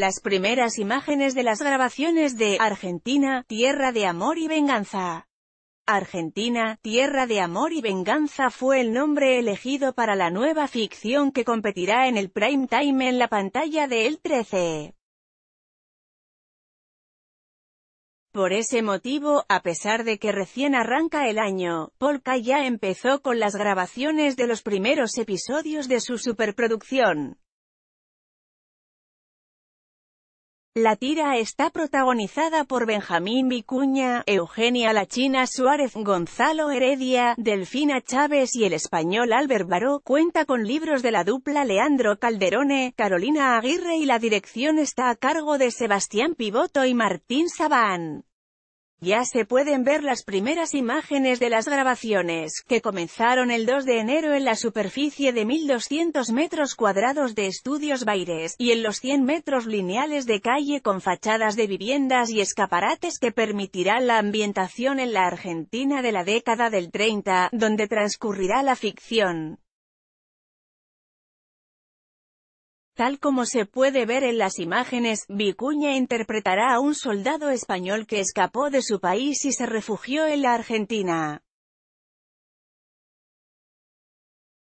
las primeras imágenes de las grabaciones de Argentina, Tierra de Amor y Venganza. Argentina, Tierra de Amor y Venganza fue el nombre elegido para la nueva ficción que competirá en el prime time en la pantalla de El 13. Por ese motivo, a pesar de que recién arranca el año, Polka ya empezó con las grabaciones de los primeros episodios de su superproducción. La tira está protagonizada por Benjamín Vicuña, Eugenia Lachina Suárez, Gonzalo Heredia, Delfina Chávez y el español Albert Baró. Cuenta con libros de la dupla Leandro Calderone, Carolina Aguirre y la dirección está a cargo de Sebastián Pivoto y Martín Sabán. Ya se pueden ver las primeras imágenes de las grabaciones, que comenzaron el 2 de enero en la superficie de 1.200 metros cuadrados de Estudios Baires, y en los 100 metros lineales de calle con fachadas de viviendas y escaparates que permitirán la ambientación en la Argentina de la década del 30, donde transcurrirá la ficción. Tal como se puede ver en las imágenes, Vicuña interpretará a un soldado español que escapó de su país y se refugió en la Argentina.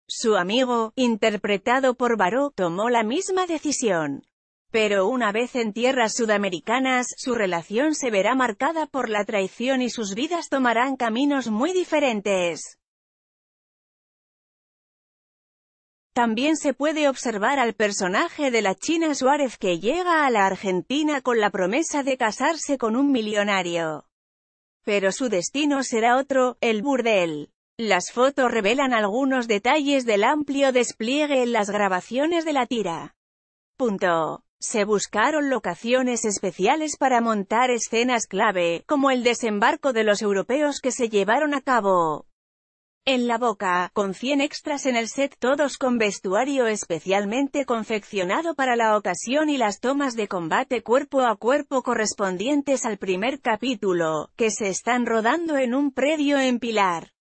Su amigo, interpretado por Baró, tomó la misma decisión. Pero una vez en tierras sudamericanas, su relación se verá marcada por la traición y sus vidas tomarán caminos muy diferentes. También se puede observar al personaje de la China Suárez que llega a la Argentina con la promesa de casarse con un millonario. Pero su destino será otro, el burdel. Las fotos revelan algunos detalles del amplio despliegue en las grabaciones de la tira. Se buscaron locaciones especiales para montar escenas clave, como el desembarco de los europeos que se llevaron a cabo en la boca, con 100 extras en el set todos con vestuario especialmente confeccionado para la ocasión y las tomas de combate cuerpo a cuerpo correspondientes al primer capítulo, que se están rodando en un predio en Pilar.